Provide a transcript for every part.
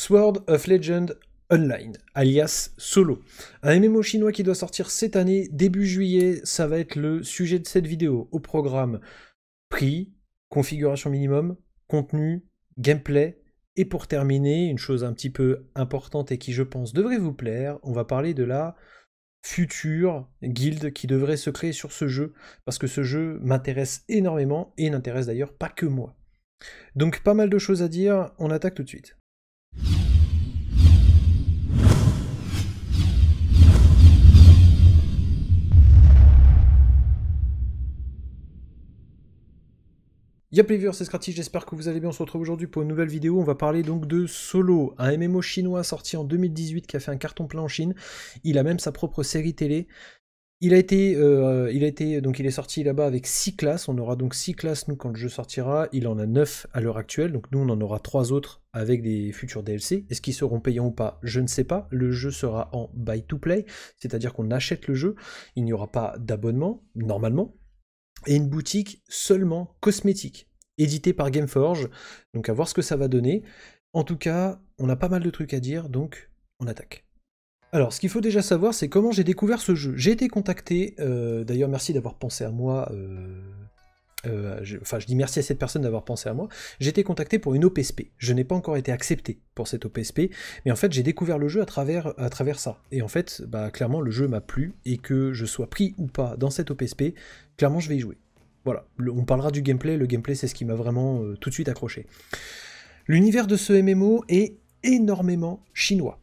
Sword of Legend Online, alias Solo. Un MMO chinois qui doit sortir cette année, début juillet, ça va être le sujet de cette vidéo. Au programme, prix, configuration minimum, contenu, gameplay, et pour terminer, une chose un petit peu importante et qui je pense devrait vous plaire, on va parler de la future guilde qui devrait se créer sur ce jeu, parce que ce jeu m'intéresse énormément et n'intéresse d'ailleurs pas que moi. Donc pas mal de choses à dire, on attaque tout de suite. viewers, c'est Scratchy, j'espère que vous allez bien. On se retrouve aujourd'hui pour une nouvelle vidéo. On va parler donc de Solo, un MMO chinois sorti en 2018 qui a fait un carton plein en Chine. Il a même sa propre série télé. Il a été, euh, il a été, donc il est sorti là-bas avec 6 classes. On aura donc 6 classes nous quand le jeu sortira. Il en a 9 à l'heure actuelle. Donc nous on en aura 3 autres avec des futurs DLC. Est-ce qu'ils seront payants ou pas Je ne sais pas. Le jeu sera en buy to play, c'est-à-dire qu'on achète le jeu. Il n'y aura pas d'abonnement, normalement et une boutique seulement cosmétique, éditée par Gameforge. Donc à voir ce que ça va donner. En tout cas, on a pas mal de trucs à dire, donc on attaque. Alors, ce qu'il faut déjà savoir, c'est comment j'ai découvert ce jeu. J'ai été contacté, euh, d'ailleurs merci d'avoir pensé à moi euh, euh, je, enfin je dis merci à cette personne d'avoir pensé à moi, j'ai été contacté pour une OPSP. Je n'ai pas encore été accepté pour cette OPSP, mais en fait j'ai découvert le jeu à travers, à travers ça. Et en fait, bah, clairement le jeu m'a plu, et que je sois pris ou pas dans cette OPSP, clairement je vais y jouer. Voilà, on parlera du gameplay, le gameplay c'est ce qui m'a vraiment euh, tout de suite accroché. L'univers de ce MMO est énormément chinois.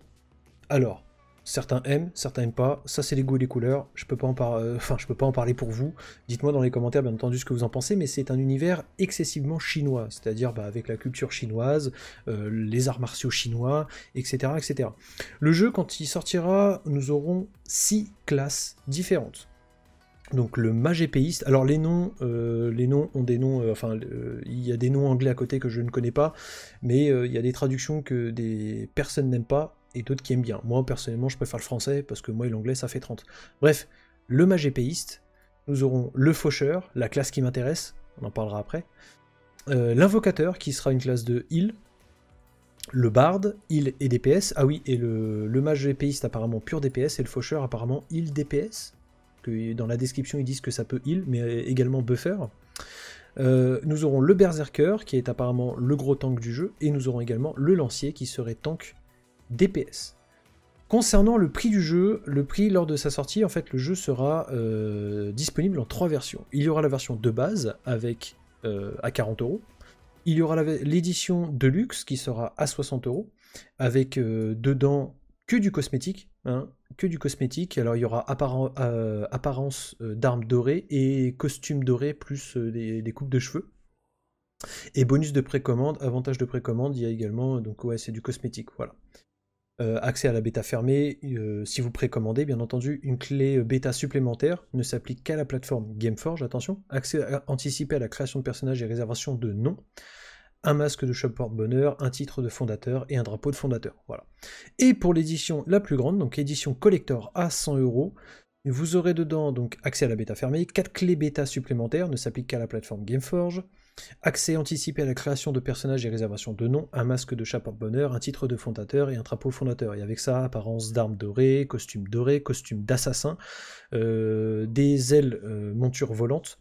Alors, Certains aiment, certains n'aiment pas. Ça, c'est les goûts et les couleurs. Je peux pas en, euh, enfin, je peux pas en parler pour vous. Dites-moi dans les commentaires, bien entendu, ce que vous en pensez. Mais c'est un univers excessivement chinois, c'est-à-dire bah, avec la culture chinoise, euh, les arts martiaux chinois, etc., etc. Le jeu, quand il sortira, nous aurons six classes différentes. Donc le mage épéiste, alors les noms, euh, les noms ont des noms, enfin il y a des noms anglais à côté que je ne connais pas, mais il y a des traductions que des personnes n'aiment pas, et d'autres qui aiment bien. Moi, personnellement, je préfère le français parce que moi et l'anglais, ça fait 30. Bref, le magépéiste, nous aurons le faucheur, la classe qui m'intéresse, on en parlera après, euh, l'invocateur qui sera une classe de heal, le bard heal et DPS, ah oui, et le, le mage épéiste apparemment pur DPS et le faucheur apparemment heal DPS, que dans la description ils disent que ça peut heal, mais également buffer. Euh, nous aurons le berserker qui est apparemment le gros tank du jeu, et nous aurons également le lancier qui serait tank DPS. Concernant le prix du jeu, le prix lors de sa sortie, en fait, le jeu sera euh, disponible en trois versions. Il y aura la version de base avec euh, à 40 euros. Il y aura l'édition de luxe qui sera à 60 euros avec euh, dedans que du cosmétique, hein, que du cosmétique. Alors il y aura apparence d'armes dorées et costumes dorés plus des, des coupes de cheveux. Et bonus de précommande, avantage de précommande, il y a également, donc ouais, c'est du cosmétique, voilà. Euh, accès à la bêta fermée, euh, si vous précommandez, bien entendu, une clé euh, bêta supplémentaire ne s'applique qu'à la plateforme Gameforge, attention, accès à, anticipé à la création de personnages et réservation de noms, un masque de shop porte-bonheur, un titre de fondateur et un drapeau de fondateur. Voilà. Et pour l'édition la plus grande, donc édition collector à 100 euros, vous aurez dedans donc accès à la bêta fermée, 4 clés bêta supplémentaires ne s'appliquent qu'à la plateforme Gameforge, accès anticipé à la création de personnages et réservation de noms, un masque de chapeau porte-bonheur, un titre de fondateur et un drapeau fondateur. Et avec ça, apparence d'armes dorées, costume dorés, costume d'assassin, euh, des ailes euh, montures volantes,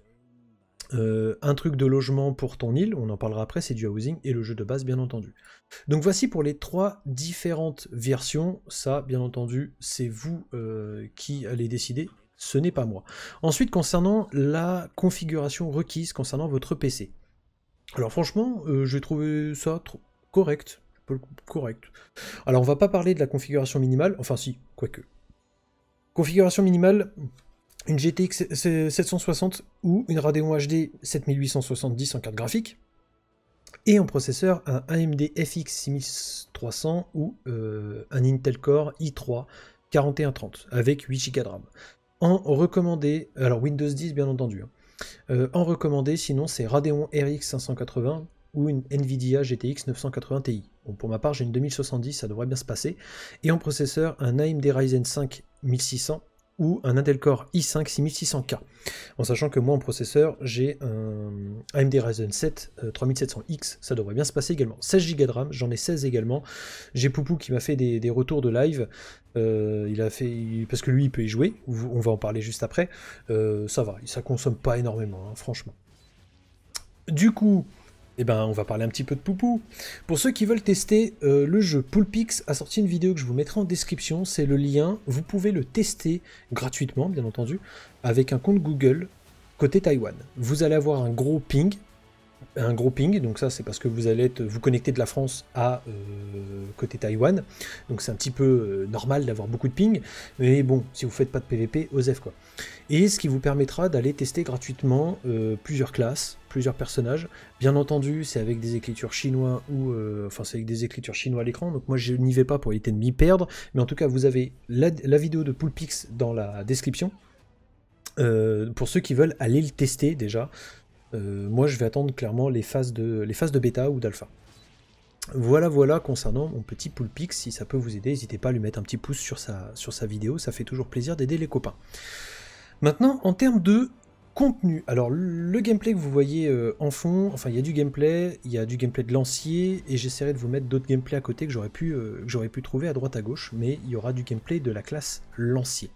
euh, un truc de logement pour ton île, on en parlera après, c'est du housing, et le jeu de base bien entendu. Donc voici pour les trois différentes versions, ça bien entendu c'est vous euh, qui allez décider, ce n'est pas moi. Ensuite concernant la configuration requise concernant votre PC. Alors franchement, je euh, j'ai trouvé ça correct, correct. Alors on va pas parler de la configuration minimale, enfin si, quoique. Configuration minimale, une GTX 760 ou une Radeon HD 7870 en carte graphique, et en processeur un AMD FX 6300 ou euh, un Intel Core i3 4130 avec 8 Go de RAM. En recommandé, alors Windows 10 bien entendu, hein. euh, en recommandé sinon c'est Radeon RX 580 ou une Nvidia GTX 980 Ti. pour ma part j'ai une 2070, ça devrait bien se passer. Et en processeur un AMD Ryzen 5 1600 ou un Intel Core i5 6600K. En sachant que moi en processeur, j'ai un AMD Ryzen 7 3700X, euh, ça devrait bien se passer également. 16 Go de RAM, j'en ai 16 également. J'ai Poupou qui m'a fait des, retours de live. Euh, il a fait parce que lui il peut y jouer, on va en parler juste après. Euh, ça va, ça consomme pas énormément, hein, franchement. Du coup, eh bien, on va parler un petit peu de Poupou. Pour ceux qui veulent tester, euh, le jeu PoolPix, a sorti une vidéo que je vous mettrai en description, c'est le lien, vous pouvez le tester gratuitement, bien entendu, avec un compte Google côté Taïwan. Vous allez avoir un gros ping, un gros ping, donc ça c'est parce que vous allez être, vous connecter de la France à euh, côté Taïwan, donc c'est un petit peu euh, normal d'avoir beaucoup de ping, mais bon, si vous faites pas de PVP, osef quoi. Et ce qui vous permettra d'aller tester gratuitement plusieurs classes, plusieurs personnages. Bien entendu, c'est avec des écritures chinois ou euh, enfin c'est avec des écritures chinois à l'écran. Donc moi je n'y vais pas pour éviter de m'y perdre, mais en tout cas vous avez la, vidéo de Poulpix dans la description. Euh, pour ceux qui veulent aller le tester déjà, euh, moi je vais attendre clairement les phases de, les phases de bêta ou d'alpha. Voilà, voilà, concernant mon petit Poulpix, si ça peut vous aider, n'hésitez pas à lui mettre un petit pouce sur sa, sur sa vidéo, ça fait toujours plaisir d'aider les copains. Maintenant, en termes de contenu. Alors le gameplay que vous voyez euh, en fond, enfin il y a du gameplay, il y a du gameplay de lancier, et j'essaierai de vous mettre d'autres gameplays à côté que j'aurais pu, euh, que j'aurais pu trouver à droite à gauche, mais il y aura du gameplay de la classe lancier.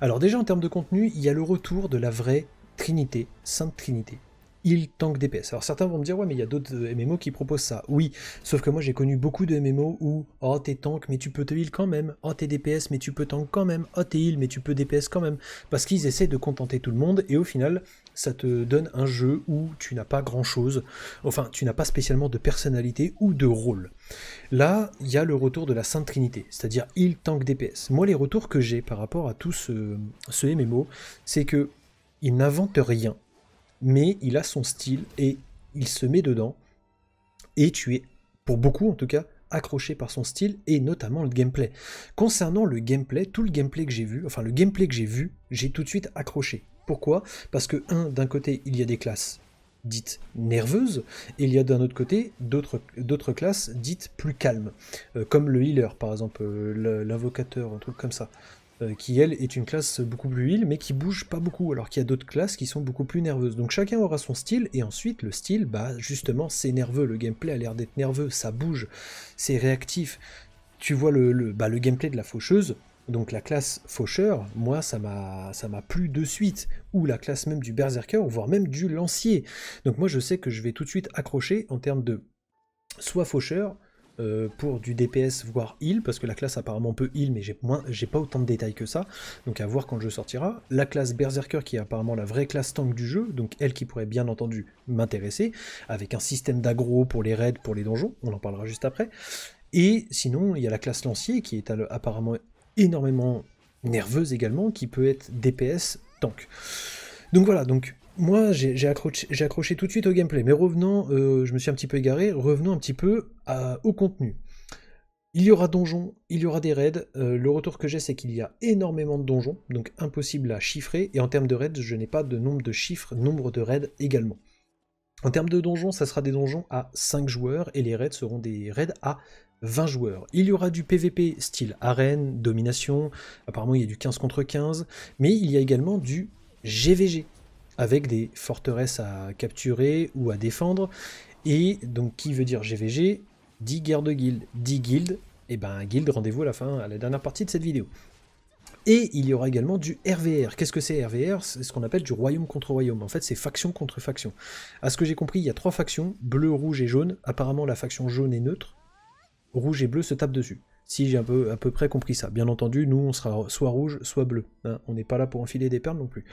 Alors déjà en termes de contenu, il y a le retour de la vraie Trinité, Sainte Trinité il tank DPS. Alors certains vont me dire, ouais, mais il y a d'autres euh, MMO qui proposent ça. Oui, sauf que moi j'ai connu beaucoup de MMO où, oh, t'es tank, mais tu peux te heal quand même. Oh, t'es DPS, mais tu peux tank quand même. Oh, t'es heal, mais tu peux DPS quand même. Parce qu'ils essaient de contenter tout le monde et au final, ça te donne un jeu où tu n'as pas grand chose. Enfin, tu n'as pas spécialement de personnalité ou de rôle. Là, il y a le retour de la Sainte Trinité, c'est-à-dire il tank DPS. Moi, les retours que j'ai par rapport à tout ce, ce MMO, c'est que ils n'inventent rien mais il a son style et il se met dedans. Et tu es, pour beaucoup en tout cas, accroché par son style et notamment le gameplay. Concernant le gameplay, tout le gameplay que j'ai vu, enfin le gameplay que j'ai vu, j'ai tout de suite accroché. Pourquoi Parce que, un, d'un côté, il y a des classes dites nerveuses, et il y a d'un autre côté d'autres classes dites plus calmes, euh, comme le healer par exemple, euh, l'invocateur, un truc comme ça. Euh, qui elle est une classe beaucoup plus huile, mais qui bouge pas beaucoup, alors qu'il y a d'autres classes qui sont beaucoup plus nerveuses. Donc chacun aura son style, et ensuite le style, bah justement, c'est nerveux, le gameplay a l'air d'être nerveux, ça bouge, c'est réactif. Tu vois le, le, bah, le gameplay de la faucheuse, donc la classe faucheur, moi ça m'a ça m'a plu de suite, ou la classe même du berserker, voire même du lancier. Donc moi je sais que je vais tout de suite accrocher en termes de soit faucheur, euh, pour du DPS voire heal, parce que la classe apparemment peut heal, mais j'ai moins, j'ai pas autant de détails que ça, donc à voir quand le jeu sortira. La classe Berserker qui est apparemment la vraie classe tank du jeu, donc elle qui pourrait bien entendu m'intéresser, avec un système d'aggro pour les raids, pour les donjons, on en parlera juste après. Et sinon, il y a la classe Lancier qui est euh, apparemment énormément nerveuse également, qui peut être DPS tank. Donc voilà, donc moi, j'ai accroché, tout de suite au gameplay, mais revenons, euh, je me suis un petit peu égaré, revenons un petit peu au contenu. Il y aura donjons, il y aura des raids. Euh, le retour que j'ai, c'est qu'il y a énormément de donjons, donc impossible à chiffrer. Et en termes de raids, je n'ai pas de nombre de chiffres, nombre de raids également. En termes de donjons, ça sera des donjons à 5 joueurs et les raids seront des raids à 20 joueurs. Il y aura du PVP style arène, domination, apparemment il y a du 15 contre 15, mais il y a également du GVG, avec des forteresses à capturer ou à défendre. Et donc, qui veut dire GVG 10 guerres de guilde. 10 guilde, et eh ben guilde, rendez-vous à la fin, à la dernière partie de cette vidéo. Et il y aura également du RVR. Qu'est-ce que c'est RVR C'est ce qu'on appelle du royaume contre royaume. En fait, c'est faction contre faction. À ce que j'ai compris, il y a trois factions, bleu, rouge et jaune. Apparemment, la faction jaune est neutre. Rouge et bleu se tapent dessus. Si j'ai un peu, à peu près compris ça. Bien entendu, nous, on sera soit rouge, soit bleu. Hein. on n'est pas là pour enfiler des perles non plus.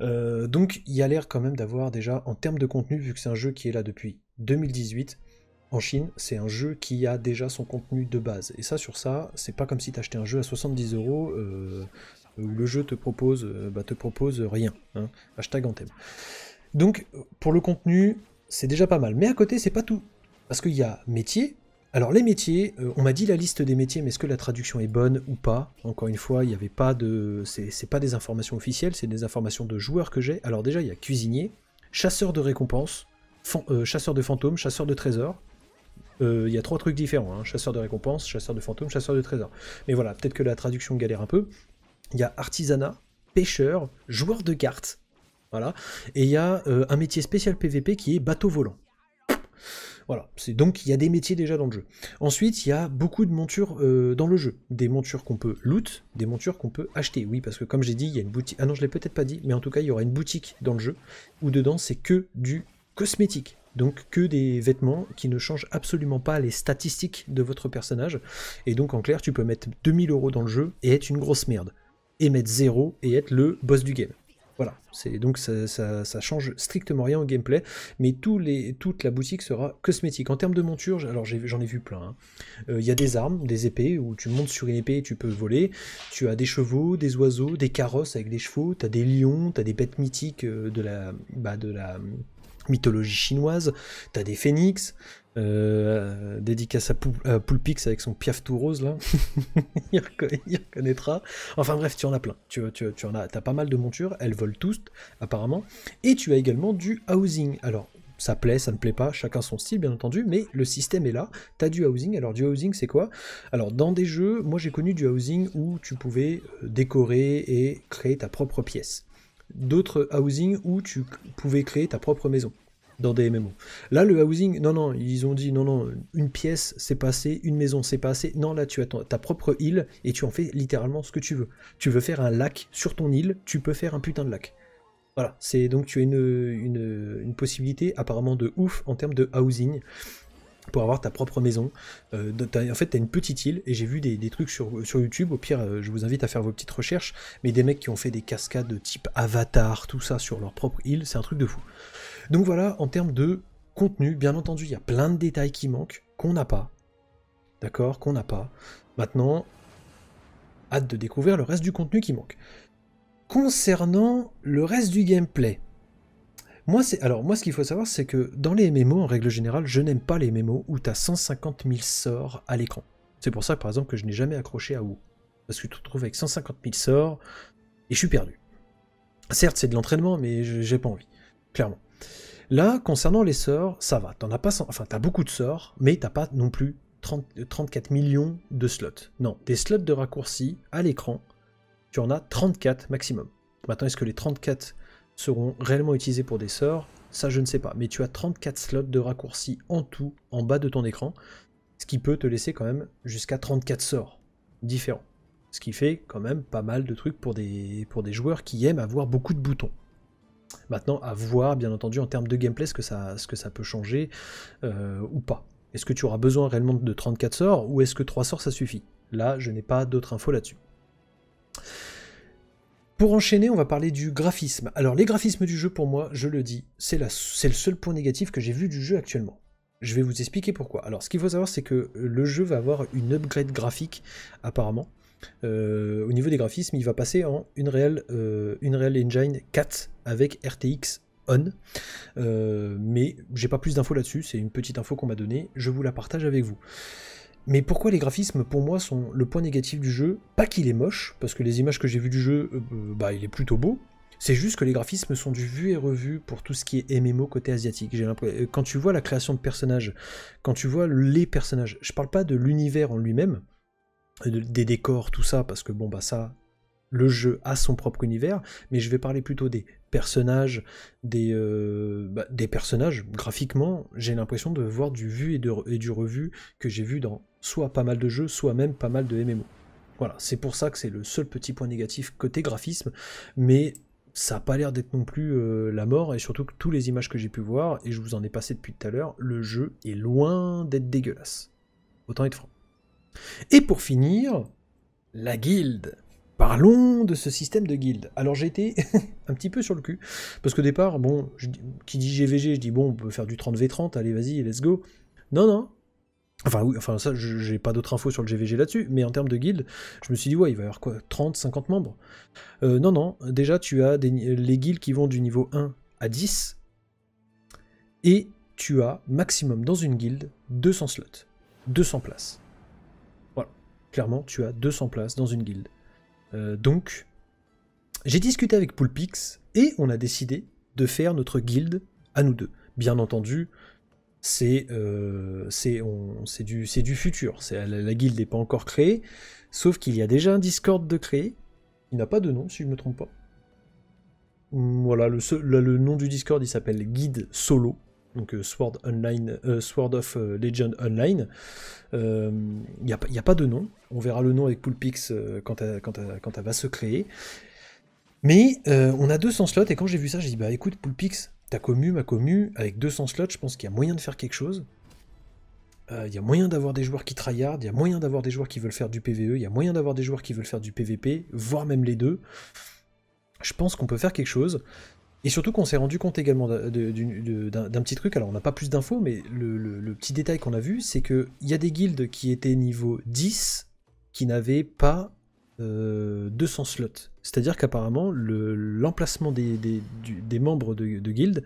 Euh, donc il y a l'air quand même d'avoir déjà, en termes de contenu, vu que c'est un jeu qui est là depuis 2018, en Chine, c'est un jeu qui a déjà son contenu de base. Et ça, sur ça, c'est pas comme si t'achetais un jeu à 70 euros où euh, le jeu te propose, euh, bah, te propose rien. Hein. Hashtag Anthem. Donc, pour le contenu, c'est déjà pas mal. Mais à côté, c'est pas tout. Parce qu'il y a métier, alors les métiers, euh, on m'a dit la liste des métiers, mais est-ce que la traduction est bonne ou pas Encore une fois, il n'y avait pas de, c'est pas des informations officielles, c'est des informations de joueurs que j'ai. Alors déjà, il y a cuisinier, chasseur de récompenses, euh, chasseur de fantômes, chasseur de trésors. Euh, il y a trois trucs différents hein. chasseur de récompenses, chasseur de fantômes, chasseur de trésors. Mais voilà, peut-être que la traduction galère un peu. Il y a artisanat, pêcheur, joueur de cartes. Voilà. Et il y a un métier spécial PVP qui est bateau volant. Voilà, c'est donc il y a des métiers déjà dans le jeu. Ensuite, il y a beaucoup de montures euh, dans le jeu, des montures qu'on peut loot, des montures qu'on peut acheter. Oui, parce que comme j'ai dit, il y a une boutique. Ah non, je l'ai peut-être pas dit, mais en tout cas, il y aura une boutique dans le jeu où dedans c'est que du cosmétique. Donc que des vêtements qui ne changent absolument pas les statistiques de votre personnage. Et donc en clair, tu peux mettre 2000 euros dans le jeu et être une grosse merde. Et mettre 0 et être le boss du game. Voilà, c'est donc ça, ça, change strictement rien au gameplay, mais les, toute la boutique sera cosmétique. En termes de monture, alors j'en ai, vu plein. Hein. Euh, il y a des armes, des épées, où tu montes sur une épée et tu peux voler. Tu as des chevaux, des oiseaux, des carrosses avec des chevaux, tu as des lions, tu as des bêtes mythiques euh, de la... Bah de la mythologie chinoise, as des phénix, euh, dédicace à, Poulpix avec son piaf tout rose là, il, reconnaîtra. Enfin bref, tu en as plein. Tu, en as, pas mal de montures, elles volent tous apparemment. Et tu as également du housing. Alors ça plaît, ça ne plaît pas, chacun son style bien entendu, mais le système est là, tu as du housing, alors du housing c'est quoi Alors dans des jeux, moi j'ai connu du housing où tu pouvais euh, décorer et créer ta propre pièce d'autres housing où tu pouvais créer ta propre maison dans des MMO. Là, le housing, non, non, ils ont dit non, non, une pièce c'est passé, une maison c'est passé. Non, là, tu as ta propre île et tu en fais littéralement ce que tu veux. Tu veux faire un lac sur ton île, tu peux faire un putain de lac. Voilà, c'est donc tu as une, une, une possibilité apparemment de ouf en termes de housing pour avoir ta propre maison. Euh, en fait, tu as une petite île, et j'ai vu des, trucs sur, sur, YouTube, au pire, euh, je vous invite à faire vos petites recherches, mais des mecs qui ont fait des cascades de type Avatar, tout ça, sur leur propre île, c'est un truc de fou. Donc voilà, en termes de contenu, bien entendu, il y a plein de détails qui manquent, qu'on n'a pas. D'accord Qu'on n'a pas. Maintenant, hâte de découvrir le reste du contenu qui manque. Concernant le reste du gameplay, moi, c'est alors moi, ce qu'il faut savoir, c'est que dans les MMO, en règle générale, je n'aime pas les MMO où tu as 150 000 sorts à l'écran. C'est pour ça, par exemple, que je n'ai jamais accroché à WoW. Parce que tu te retrouves avec 150 000 sorts et je suis perdu. Certes, c'est de l'entraînement, mais j'ai pas envie, clairement. Là, concernant les sorts, ça va. T'en as pas, enfin, t'as beaucoup de sorts, mais t'as pas non plus 34 millions de slots. Non, des slots de raccourci à l'écran, tu en as 34 maximum. Maintenant, est-ce que les 34 seront réellement utilisés pour des sorts, ça je ne sais pas. Mais tu as 34 slots de raccourcis en tout en bas de ton écran, ce qui peut te laisser quand même jusqu'à 34 sorts différents. Ce qui fait quand même pas mal de trucs pour des, pour des joueurs qui aiment avoir beaucoup de boutons. Maintenant, à voir, bien entendu, en termes de gameplay, ce que ça, ce que ça peut changer euh, ou pas. Est-ce que tu auras besoin réellement de 34 sorts ou est-ce que 3 sorts ça suffit Là, je n'ai pas d'autres infos là-dessus. Pour enchaîner, on va parler du graphisme. Alors les graphismes du jeu, pour moi, je le dis, c'est le seul point négatif que j'ai vu du jeu actuellement. Je vais vous expliquer pourquoi. Alors ce qu'il faut savoir, c'est que euh, le jeu va avoir une upgrade graphique, apparemment. Euh, au niveau des graphismes, il va passer en Unreal, euh, Engine 4 avec RTX on. Euh, mais j'ai pas plus d'infos là-dessus, c'est une petite info qu'on m'a donnée, je vous la partage avec vous. Mais pourquoi les graphismes, pour moi, sont le point négatif du jeu Pas qu'il est moche, parce que les images que j'ai vues du jeu, euh, euh, bah, il est plutôt beau. C'est juste que les graphismes sont du vu et revu pour tout ce qui est MMO côté asiatique. Euh, quand tu vois la création de personnages, quand tu vois les personnages, je parle pas de l'univers en lui-même, des décors, tout ça, parce que bon, bah ça, le jeu a son propre univers, mais je vais parler plutôt des euh, bah, des, personnages, graphiquement, j'ai l'impression de voir du vu et, du revu que j'ai vu dans soit pas mal de jeux, soit même pas mal de MMO. Voilà, c'est pour ça que c'est le seul petit point négatif côté graphisme, mais ça n'a pas l'air d'être non plus euh, la mort, et surtout que toutes les images que j'ai pu voir, et je vous en ai passé depuis tout à l'heure, le jeu est loin d'être dégueulasse. Autant être franc. Et pour finir, la guilde. Parlons de ce système de guildes. Alors j'ai été un petit peu sur le cul, parce qu'au départ, bon, qui dit GVG, je dis bon, on peut faire du 30v30, allez vas-y, let's go. Non, non. Enfin oui, enfin ça, j'ai pas d'autres infos sur le GVG là-dessus, mais en termes de guildes, je me suis dit ouais, il va y avoir quoi 30, 50 membres euh, Non, non, déjà tu as les guildes qui vont du niveau 1 à 10, et tu as maximum dans une guilde 200 slots, 200 places. Voilà, clairement, tu as 200 places dans une guilde. Euh, donc, j'ai discuté avec Poulpix et on a décidé de faire notre guilde à nous deux. Bien entendu, c'est euh, du, du, futur. La, la, guilde n'est pas encore créée, sauf qu'il y a déjà un Discord de créé. Il n'a pas de nom, si je ne me trompe pas. Voilà, le, le nom du Discord, il s'appelle Guide Solo donc euh, Sword Online, euh, Sword of euh, Legend Online. Il n'y a, pas de nom. On verra le nom avec Poolpix quand, elle, va se créer. Mais on a 200 slots et quand j'ai vu ça, j'ai dit bah écoute Poolpix, ta commu, ma commu, avec 200 slots, je pense qu'il y a moyen de faire quelque chose. Il y a moyen d'avoir des joueurs qui tryhard, il y a moyen d'avoir des joueurs qui veulent faire du PVE, il y a moyen d'avoir des joueurs qui veulent faire du PVP, voire même les deux je pense qu'on peut faire quelque chose. Et surtout qu'on s'est rendu compte également d'un petit truc, alors on n'a pas plus d'infos, mais le, petit détail qu'on a vu, c'est qu'il y a des guildes qui étaient niveau 10 qui n'avaient pas 200 euh, slots. C'est-à-dire qu'apparemment, l'emplacement des, membres de, de guildes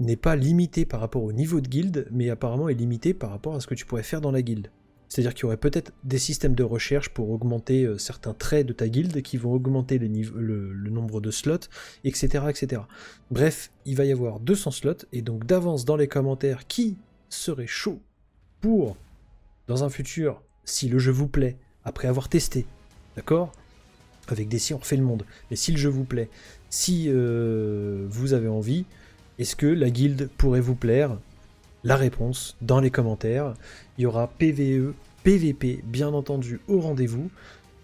n'est pas limité par rapport au niveau de guilde, mais apparemment est limité par rapport à ce que tu pourrais faire dans la guilde. C'est-à-dire qu'il y aurait peut-être des systèmes de recherche pour augmenter euh, certains traits de ta guilde qui vont augmenter le, nombre de slots, etc., etc. Bref, il va y avoir 200 slots, et donc d'avance dans les commentaires, qui serait chaud pour, dans un futur, si le jeu vous plaît, après avoir testé, d'accord Avec des si on refait le monde, mais si le jeu vous plaît, si euh, vous avez envie, est-ce que la guilde pourrait vous plaire la réponse dans les commentaires. Il y aura PVE, PVP, bien entendu, au rendez-vous.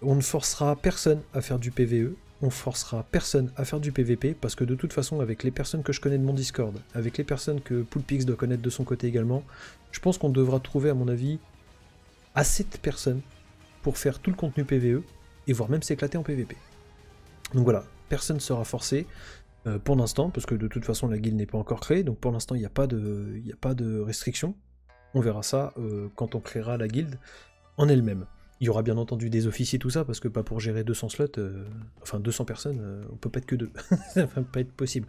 On ne forcera personne à faire du PVE, on forcera personne à faire du PVP parce que de toute façon avec les personnes que je connais de mon Discord, avec les personnes que PoolPix doit connaître de son côté également, je pense qu'on devra trouver à mon avis assez de personnes pour faire tout le contenu PVE et voire même s'éclater en PVP. Donc voilà, personne ne sera forcé, euh, pour l'instant, parce que de toute façon la guilde n'est pas encore créée, donc pour l'instant il n'y a, pas de, restrictions. restriction. On verra ça euh, quand on créera la guilde en elle-même. Il y aura bien entendu des officiers, tout ça, parce que pas pour gérer 200 slots, euh, enfin 200 personnes, on peut pas être que deux. ça va pas être possible.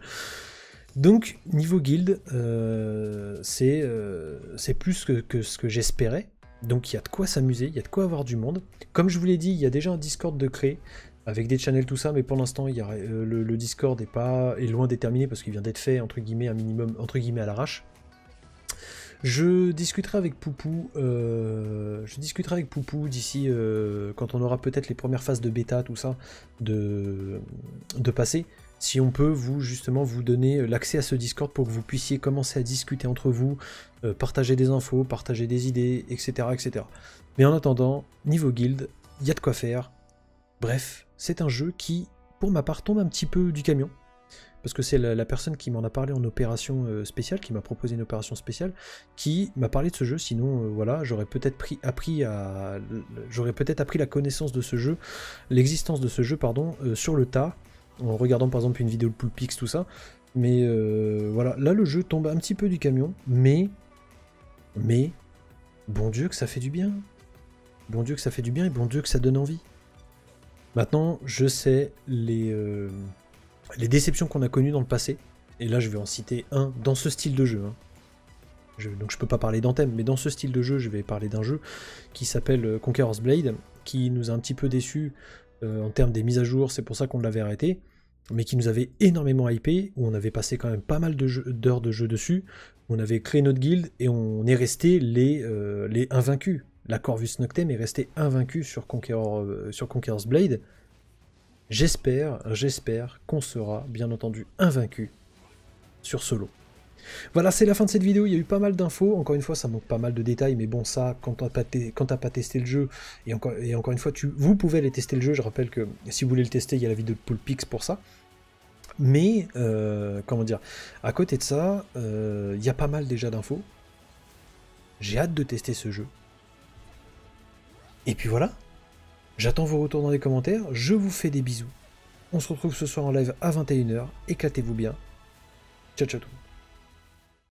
Donc, niveau guilde, c'est plus que, que ce que j'espérais. Donc il y a de quoi s'amuser, il y a de quoi avoir du monde. Comme je vous l'ai dit, il y a déjà un Discord de créer avec des channels tout ça, mais pour l'instant, euh, le, Discord est pas est loin déterminé parce qu'il vient d'être fait entre guillemets un minimum entre guillemets à l'arrache. Je discuterai avec Poupou. Euh, je discuterai avec Poupou d'ici euh, quand on aura peut-être les premières phases de bêta, tout ça, de, de passer. Si on peut vous justement vous donner l'accès à ce Discord pour que vous puissiez commencer à discuter entre vous, partager des infos, partager des idées, etc., etc. Mais en attendant, niveau guild, il y a de quoi faire Bref, c'est un jeu qui, pour ma part, tombe un petit peu du camion. Parce que c'est la, personne qui m'en a parlé en opération euh, spéciale, qui m'a proposé une opération spéciale, qui m'a parlé de ce jeu. Sinon, euh, voilà, j'aurais peut-être pris, appris à, j'aurais peut-être appris la connaissance de ce jeu, l'existence de ce jeu, pardon, euh, sur le tas, en regardant par exemple une vidéo de Poulpix, tout ça. Mais voilà, là le jeu tombe un petit peu du camion, mais, mais, bon Dieu que ça fait du bien. Bon Dieu que ça fait du bien et bon Dieu que ça donne envie. Maintenant, je sais les, euh, les déceptions qu'on a connues dans le passé. Et là, je vais en citer un dans ce style de jeu. Hein. Je, donc je peux pas parler d'anthème, mais dans ce style de jeu, je vais parler d'un jeu qui s'appelle euh, Conqueror's Blade, qui nous a un petit peu déçus euh, en termes des mises à jour, c'est pour ça qu'on l'avait arrêté, mais qui nous avait énormément hypé, où on avait passé quand même pas mal d'heures de, jeu dessus, où on avait créé notre guild et on est resté les invaincus. La Corvus Noctem est restée invaincue sur, Conqueror, euh, sur Conqueror's Blade. J'espère, j'espère qu'on sera bien entendu invaincu sur ce lot. Voilà, c'est la fin de cette vidéo, il y a eu pas mal d'infos, encore une fois ça manque pas mal de détails, mais bon ça, quand t'as pas, pas, testé le jeu, et encore, une fois, vous pouvez aller tester le jeu, je rappelle que si vous voulez le tester, il y a la vidéo de Poulpix pour ça, mais, euh, comment dire, à côté de ça, euh, il y a pas mal déjà d'infos, j'ai hâte de tester ce jeu, et puis voilà. J'attends vos retours dans les commentaires. Je vous fais des bisous. On se retrouve ce soir en live à 21h. Éclatez-vous bien. Ciao ciao tout.